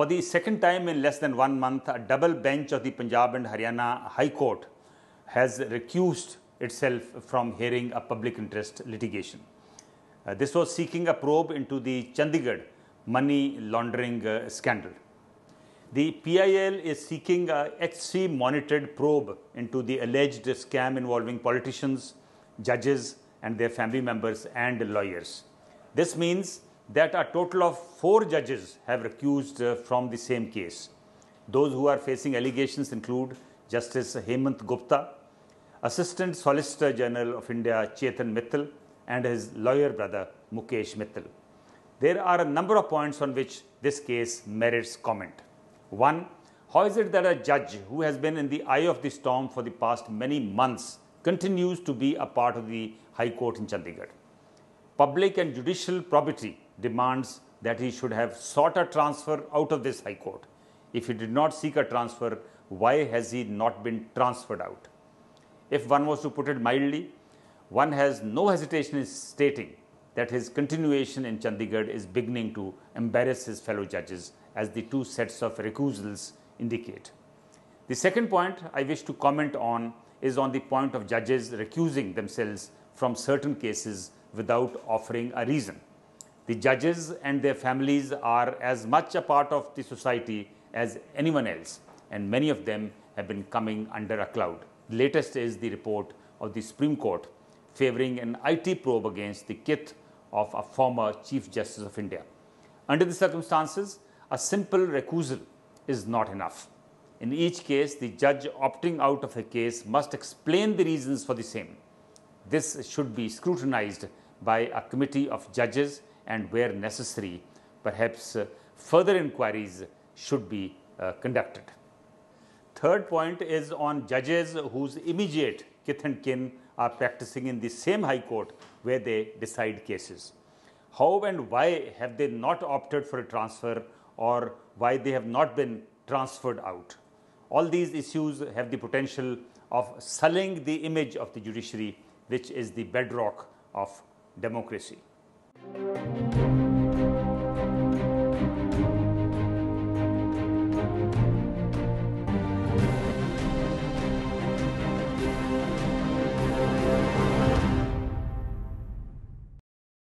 For the second time in less than one month, a double bench of the Punjab and Haryana High Court has recused itself from hearing a public interest litigation. Uh, this was seeking a probe into the Chandigarh money laundering uh, scandal. The PIL is seeking a HC monitored probe into the alleged scam involving politicians, judges, and their family members and lawyers. This means that a total of four judges have recused uh, from the same case. Those who are facing allegations include Justice Hemant Gupta, Assistant Solicitor General of India Chetan Mittal, and his lawyer brother Mukesh Mittal. There are a number of points on which this case merits comment. One, how is it that a judge who has been in the eye of the storm for the past many months continues to be a part of the High Court in Chandigarh? public and judicial probity demands that he should have sought a transfer out of this High Court. If he did not seek a transfer, why has he not been transferred out? If one was to put it mildly, one has no hesitation in stating that his continuation in Chandigarh is beginning to embarrass his fellow judges, as the two sets of recusals indicate. The second point I wish to comment on is on the point of judges recusing themselves from certain cases without offering a reason. The judges and their families are as much a part of the society as anyone else, and many of them have been coming under a cloud. The latest is the report of the Supreme Court favoring an IT probe against the kith of a former Chief Justice of India. Under the circumstances, a simple recusal is not enough. In each case, the judge opting out of a case must explain the reasons for the same. This should be scrutinized by a committee of judges and where necessary, perhaps uh, further inquiries should be uh, conducted. Third point is on judges whose immediate kith and kin are practicing in the same High Court where they decide cases. How and why have they not opted for a transfer or why they have not been transferred out? All these issues have the potential of selling the image of the judiciary which is the bedrock of democracy.